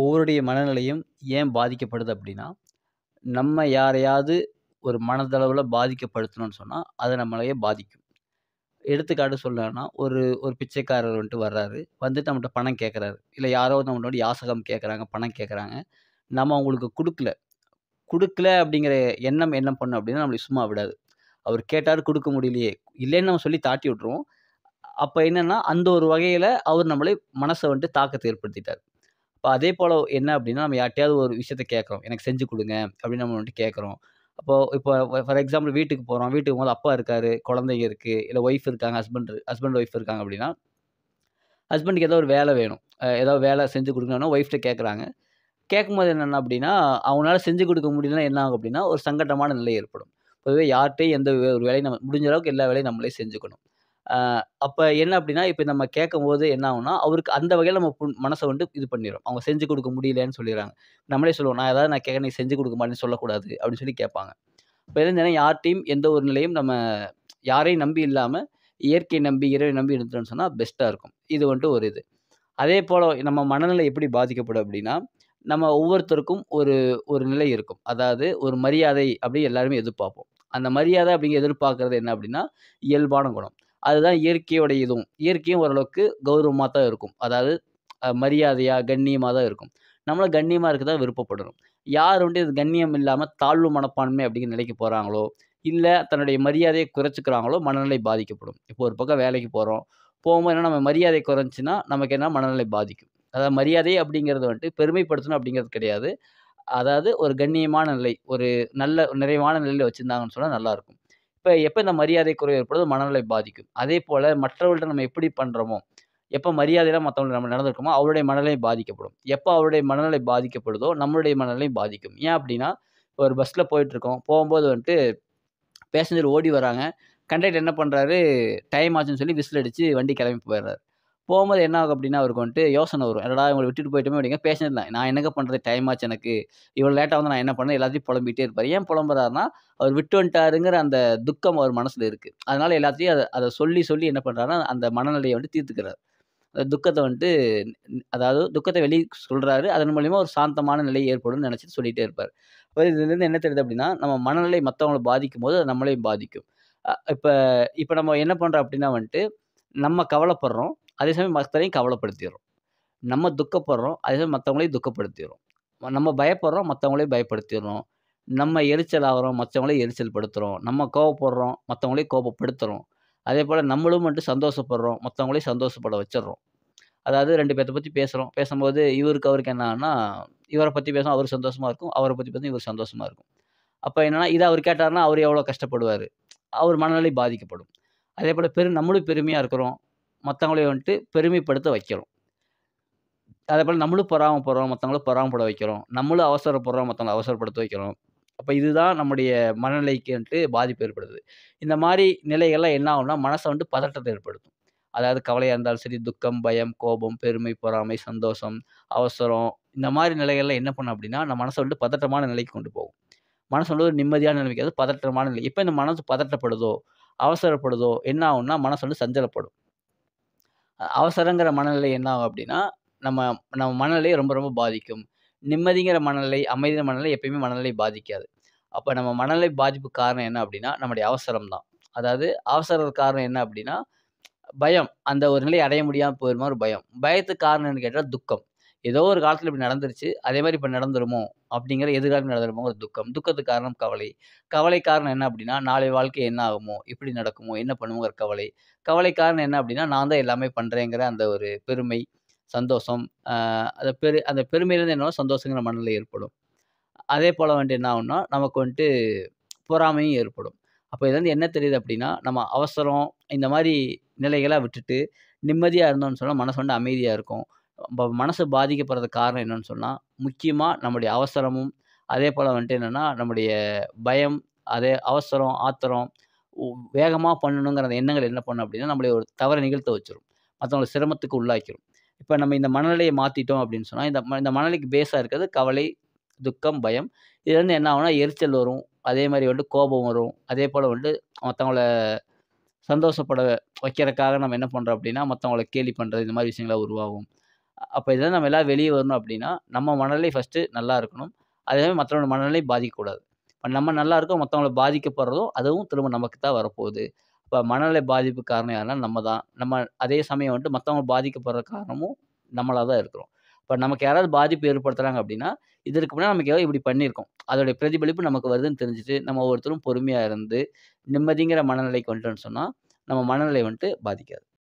ஒவ்வொருடைய மனநிலையும் ஏன் பாதிக்கப்படுது அப்படின்னா நம்ம யாரையாவது ஒரு மனதளவில் பாதிக்கப்படுத்தணும்னு சொன்னால் அதை நம்மளையே பாதிக்கும் எடுத்துக்காட்டு சொல்லணும்னா ஒரு ஒரு பிச்சைக்காரர் வந்துட்டு வர்றாரு வந்துட்டு நம்மகிட்ட பணம் கேட்குறாரு இல்லை யாரோ நம்மளோட யாசகம் கேட்குறாங்க பணம் கேட்குறாங்க நம்ம அவங்களுக்கு கொடுக்கல கொடுக்கல அப்படிங்கிற எண்ணம் என்ன பண்ணோம் அப்படின்னா நம்மளை சும்மா விடாது அவர் கேட்டார் கொடுக்க முடியலையே இல்லைன்னு நம்ம சொல்லி தாட்டி விட்ருவோம் அப்போ என்னென்னா அந்த ஒரு வகையில் அவர் நம்மளை மனசை வந்துட்டு தாக்கத்தை ஏற்படுத்திட்டார் இப்போ அதே போல் என்ன அப்படின்னா நம்ம யார்ட்டையாவது ஒரு விஷயத்த கேட்குறோம் எனக்கு செஞ்சு கொடுங்க அப்படின்னு நம்ம வந்துட்டு கேட்குறோம் அப்போது இப்போ ஃபார் எக்ஸாம்பிள் வீட்டுக்கு போகிறோம் வீட்டுக்கு போது அப்பா இருக்கார் குழந்தைங்க இருக்குது இல்லை ஒய்ஃப் இருக்காங்க ஹஸ்பண்ட் ஹஸ்பண்ட் ஒய்ஃப் இருக்காங்க அப்படின்னா ஹஸ்பண்டுக்கு ஏதோ ஒரு வேலை வேணும் ஏதோ வேலை செஞ்சு கொடுக்கணும்னா ஒய்ஃப்ட்ட கேட்குறாங்க கேட்கும்போது என்னென்ன அப்படின்னா அவனால் செஞ்சு கொடுக்க முடியலன்னா என்ன ஆகும் அப்படின்னா ஒரு சங்கட்டமான நிலை ஏற்படும் பொதுவே யார்கிட்டையும் எந்த ஒரு வேலையும் நம்ம முடிஞ்ச அளவுக்கு எல்லா வேலையும் நம்மளே செஞ்சுக்கணும் அப்போ என்ன அப்படின்னா இப்போ நம்ம கேட்கும் போது என்ன ஆகும்னா அவருக்கு அந்த வகையில் நம்ம மனசை வந்து இது பண்ணிடும் அவங்க செஞ்சு கொடுக்க முடியலன்னு சொல்லிடுறாங்க நம்மளே சொல்லுவோம் நான் ஏதாவது நான் கேட்க நீ செஞ்சு கொடுக்க மாட்டேன்னு சொல்லக்கூடாது அப்படின்னு சொல்லி கேட்பாங்க இப்போ இருந்தா யார் டீம் எந்த ஒரு நிலையும் நம்ம யாரையும் நம்பி இல்லாமல் இயற்கை நம்பி இறைவை நம்பி இருந்தோம்னு சொன்னால் பெஸ்ட்டாக இருக்கும் இது வந்துட்டு ஒரு இது அதே போல் நம்ம மனநிலை எப்படி பாதிக்கப்படும் அப்படின்னா நம்ம ஒவ்வொருத்தருக்கும் ஒரு ஒரு நிலை இருக்கும் அதாவது ஒரு மரியாதை அப்படி எல்லாருமே எதிர்பார்ப்போம் அந்த மரியாதை அப்படிங்க எதிர்பார்க்கறது என்ன அப்படின்னா இயல்பான குணம் அதுதான் இயற்கையோட இதுவும் இயற்கையும் ஓரளவுக்கு கௌரவமாக தான் இருக்கும் அதாவது மரியாதையாக கண்ணியமாக தான் இருக்கும் நம்மளும் கண்ணியமாக இருக்க தான் விருப்பப்படணும் யார் வந்து இது கண்ணியம் இல்லாமல் தாழ்வு மனப்பான்மை அப்படிங்கிற நிலைக்கு போகிறாங்களோ இல்லை தன்னுடைய மரியாதையை குறைச்சிக்கிறாங்களோ மனநிலை பாதிக்கப்படும் இப்போ ஒரு பக்கம் வேலைக்கு போகிறோம் போகும்போது என்ன நம்ம மரியாதை குறைஞ்சின்னா நமக்கு என்ன மனநிலை பாதிக்கும் அதாவது மரியாதை அப்படிங்கிறது வந்துட்டு பெருமைப்படுத்தணும் அப்படிங்கிறது கிடையாது அதாவது ஒரு கண்ணியமான நிலை ஒரு நல்ல நிறைவான நிலையில் வச்சுருந்தாங்கன்னு சொன்னால் நல்லாயிருக்கும் இப்போ எப்போ இந்த மரியாதை குறைவு ஏற்படுதோ மனநிலை பாதிக்கும் அதே போல் மற்றவர்கள்ட்ட நம்ம எப்படி பண்ணுறோமோ எப்போ மரியாதையில் மற்றவங்க நம்ம நடந்திருக்கோமோ அவருடைய மனநிலை பாதிக்கப்படும் எப்போ அவருடைய மனநிலை பாதிக்கப்படுதோ நம்மளுடைய மனநிலை பாதிக்கும் ஏன் அப்படின்னா ஒரு பஸ்ஸில் போயிட்டுருக்கோம் போகும்போது வந்துட்டு பேசஞ்சர் ஓடி வராங்க கண்டக்டர் என்ன பண்ணுறாரு டைம் ஆச்சுன்னு சொல்லி விசில் அடித்து வண்டி கிளம்பி போயிடுறாரு போகும்போது என்ன ஆகும் அப்படின்னா அவருக்கு வந்துட்டு யோசனை வரும் என்னடா இவங்களை விட்டுட்டு போயிட்டோமே அப்படிங்க பேஷண்ட் நான் என்னங்க பண்ணுறது டைம் ஆச்சு எனக்கு இவ்வளோ லேட்டாக வந்து நான் என்ன பண்ணேன் எல்லாத்தையும் புலம்பிகிட்டே இருப்பார் ஏன் புலம்புறாருன்னா அவர் விட்டு வந்துட்டாருங்கிற அந்த துக்கம் அவர் மனசில் இருக்குது அதனால் எல்லாத்தையும் அதை அதை சொல்லி சொல்லி என்ன பண்ணுறாருன்னா அந்த மனநிலையை வந்துட்டு தீர்த்துக்கிறார் அந்த துக்கத்தை வந்துட்டு அதாவது துக்கத்தை வெளியே சொல்கிறாரு அதன் மூலிமா ஒரு சாந்தமான நிலை ஏற்படும்னு நினச்சிட்டு சொல்லிகிட்டே இருப்பார் இப்போ இதுலேருந்து என்ன தெரியுது அப்படின்னா நம்ம மனநிலை மற்றவங்களை பாதிக்கும் போது அது நம்மளையும் பாதிக்கும் இப்போ இப்போ நம்ம என்ன பண்ணுறோம் அப்படின்னா வந்துட்டு நம்ம கவலைப்படுறோம் அதே சமயம் மற்றவரையும் கவலைப்படுத்திடுறோம் நம்ம துக்கப்படுறோம் அதே சமயம் மற்றவங்களையும் துக்கப்படுத்திடுறோம் நம்ம பயப்படுறோம் மற்றவங்களையும் பயப்படுத்திடுறோம் நம்ம எரிச்சல் ஆகிறோம் மற்றவங்களையும் எரிச்சல் படுத்துகிறோம் நம்ம கோவப்படுறோம் மற்றவங்களையும் கோபப்படுத்துகிறோம் அதே போல் நம்மளும் மட்டும் சந்தோஷப்படுறோம் மற்றவங்களையும் சந்தோஷப்பட வச்சிடுறோம் அதாவது ரெண்டு பேர்த்த பற்றி பேசுகிறோம் பேசும்போது இவருக்கு அவருக்கு என்னன்னா இவரை பற்றி பேசும் அவர் சந்தோஷமாக இருக்கும் அவரை பற்றி பேசும் இவர் சந்தோஷமாக இருக்கும் அப்போ என்னென்னா இதை அவர் கேட்டார்னா அவர் எவ்வளோ கஷ்டப்படுவார் அவர் மனநிலை பாதிக்கப்படும் அதே போல் பெரு நம்மளும் பெருமையாக இருக்கிறோம் மற்றவங்களையும் வந்துட்டு பெருமைப்படுத்த வைக்கிறோம் அதே போல் நம்மளும் போகிறோம் மற்றவங்களும் பொறாமப்பட வைக்கிறோம் நம்மளும் அவசரப்படுறோம் மற்றவங்களை அவசரப்படுத்த வைக்கிறோம் அப்போ இதுதான் நம்முடைய மனநிலைக்கு வந்துட்டு பாதிப்பு ஏற்படுது இந்த மாதிரி நிலைகள்லாம் என்ன ஆகும்னா மனசை வந்துட்டு பதட்டத்தை ஏற்படுத்தும் அதாவது கவலையாக இருந்தாலும் சரி துக்கம் பயம் கோபம் பெருமை பொறாமை சந்தோஷம் அவசரம் இந்த மாதிரி நிலைகள்லாம் என்ன பண்ணும் அப்படின்னா நம்ம மனசை வந்துட்டு பதட்டமான நிலைக்கு கொண்டு போகும் மனசு வந்து ஒரு நிம்மதியான நிலைக்கு அது பதற்றமான நிலை இப்போ இந்த மனசு பதட்டப்படுதோ அவசரப்படுதோ என்ன ஆகும்னா மனசு வந்து சஞ்சலப்படும் அவசரங்கிற மனநிலை என்ன ஆகும் அப்படின்னா நம்ம நம்ம மனநிலையை ரொம்ப ரொம்ப பாதிக்கும் நிம்மதிங்கிற மனநிலை அமைதி மனநிலை எப்பயுமே மனநிலை பாதிக்காது அப்போ நம்ம மனநிலை பாதிப்பு காரணம் என்ன அப்படின்னா நம்முடைய அவசரம் தான் அதாவது அவசர காரணம் என்ன அப்படின்னா பயம் அந்த ஒரு நிலை அடைய முடியாமல் போயிருமா ஒரு பயம் பயத்துக்கு காரணம் என்னன்னு கேட்டால் துக்கம் ஏதோ ஒரு காலத்தில் இப்படி நடந்துருச்சு அதே மாதிரி இப்போ நடந்துருமோ அப்படிங்கிற எதிர்காலம் நடந்துருமோ ஒரு துக்கம் துக்கத்துக்கு காரணம் கவலை கவலை காரணம் என்ன அப்படின்னா நாளை வாழ்க்கை என்ன ஆகுமோ இப்படி நடக்குமோ என்ன பண்ணுவோங்கிற கவலை கவலை காரணம் என்ன அப்படின்னா நான் தான் எல்லாமே பண்ணுறேங்கிற அந்த ஒரு பெருமை சந்தோஷம் அந்த பெரு அந்த பெருமையிலேருந்து என்ன சந்தோஷங்கிற மனநிலை ஏற்படும் அதே போல் வந்துட்டு என்ன ஆகும்னா நமக்கு வந்துட்டு பொறாமையும் ஏற்படும் அப்போ இது வந்து என்ன தெரியுது அப்படின்னா நம்ம அவசரம் இந்த மாதிரி நிலைகளாக விட்டுட்டு நிம்மதியாக இருந்தோம்னு சொன்னால் மனசு வந்து அமைதியாக இருக்கும் மனசு பாதிக்கப்படுறதுக்கு காரணம் என்னென்னு சொன்னால் முக்கியமாக நம்முடைய அவசரமும் அதே போல் வந்துட்டு என்னென்னா நம்முடைய பயம் அதே அவசரம் ஆத்திரம் வேகமாக பண்ணணுங்கிற அந்த எண்ணங்கள் என்ன பண்ணும் அப்படின்னா நம்மளுடைய ஒரு தவறை நிகழ்த்த வச்சிடும் மற்றவங்களை சிரமத்துக்கு உள்ளாக்கிடும் இப்போ நம்ம இந்த மனநிலையை மாற்றிட்டோம் அப்படின்னு சொன்னால் இந்த இந்த மனநிலைக்கு பேஸாக இருக்கிறது கவலை துக்கம் பயம் இதுலேருந்து என்ன ஆகும்னா எரிச்சல் வரும் அதே மாதிரி வந்துட்டு கோபம் வரும் அதே போல் வந்துட்டு மற்றவங்கள சந்தோஷப்பட வைக்கிறதுக்காக நம்ம என்ன பண்ணுறோம் அப்படின்னா மற்றவங்களை கேலி பண்ணுறது இந்த மாதிரி விஷயங்களாக உருவாகும் அப்போ இதெல்லாம் நம்ம எல்லாம் வெளியே வரணும் அப்படின்னா நம்ம மனநிலை ஃபஸ்ட்டு நல்லா இருக்கணும் அதே மற்றவங்களோட மனநிலையும் பாதிக்கக்கூடாது இப்போ நம்ம நல்லா இருக்கோம் மற்றவங்கள பாதிக்கப்படுறதோ அதுவும் திரும்ப நமக்கு தான் வரப்போகுது இப்போ மனநிலை பாதிப்பு காரணம் யாருன்னா நம்ம தான் நம்ம அதே சமயம் வந்துட்டு மற்றவங்க பாதிக்கப்படுற காரணமும் நம்மளாக தான் இருக்கிறோம் இப்போ நமக்கு யாராவது பாதிப்பு ஏற்படுத்துகிறாங்க அப்படின்னா இதற்கு முன்னாடி நமக்கு ஏதாவது இப்படி பண்ணியிருக்கோம் அதோடைய பிரதிபலிப்பு நமக்கு வருதுன்னு தெரிஞ்சுட்டு நம்ம ஒவ்வொருத்தரும் பொறுமையாக இருந்து நிம்மதிங்கிற மனநிலை கொண்டுன்னு சொன்னால் நம்ம மனநிலை வந்துட்டு பாதிக்காது